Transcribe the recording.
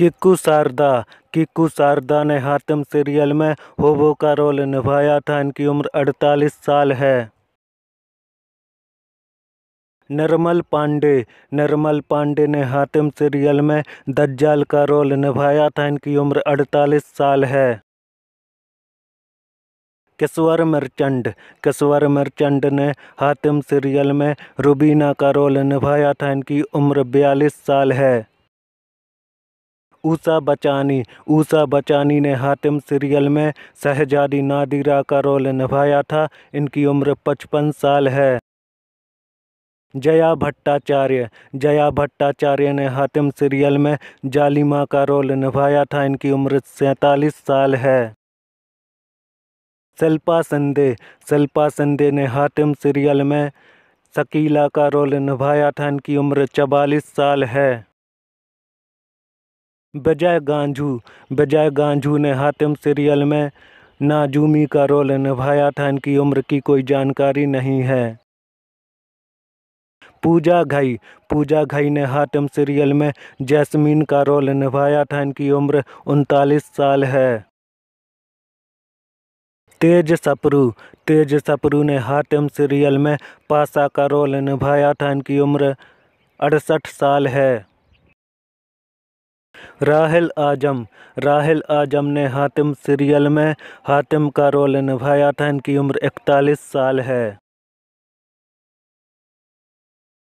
किक्कू शारदा किक्कू शारदा ने हातिम सीरियल में होबो का रोल निभाया था इनकी उम्र 48 साल है निर्मल पांडे निर्मल पांडे ने हातिम सीरियल में दज्जाल का रोल निभाया था इनकी उम्र 48 साल है किस्वर मरचंड किस्वर मरचंड ने हातिम सीरियल में रुबीना का रोल निभाया था इनकी उम्र बयालीस साल है ऊषा बचानी ऊषा बचानी ने हातिम सीरियल में शहजादी नादिरा का रोल निभाया था इनकी उम्र पचपन साल है जया भट्टाचार्य जया भट्टाचार्य ने हातिम सीरियल में जालिमा का रोल निभाया था इनकी उम्र सैंतालीस साल है शिल्पा संदे शिल्पा संदे ने हातिम सीरियल में शकीला का रोल निभाया था इनकी उम्र चवालीस साल है बजाय गांजू बजाय गांजू ने हातिम सीरियल में नाजूमी का रोल निभाया था इनकी उम्र की कोई जानकारी नहीं है पूजा घई पूजा घई ने हातिम सीरियल में जैस्मीन का रोल निभाया था इनकी उम्र उनतालीस साल है तेज सपरू तेज सपरू ने हातिम सीरियल में पासा का रोल निभाया था इनकी उम्र अड़सठ साल है राहल आजम राहल आजम ने हातिम सीरियल में हातिम का रोल निभाया था इनकी उम्र इकतालीस साल है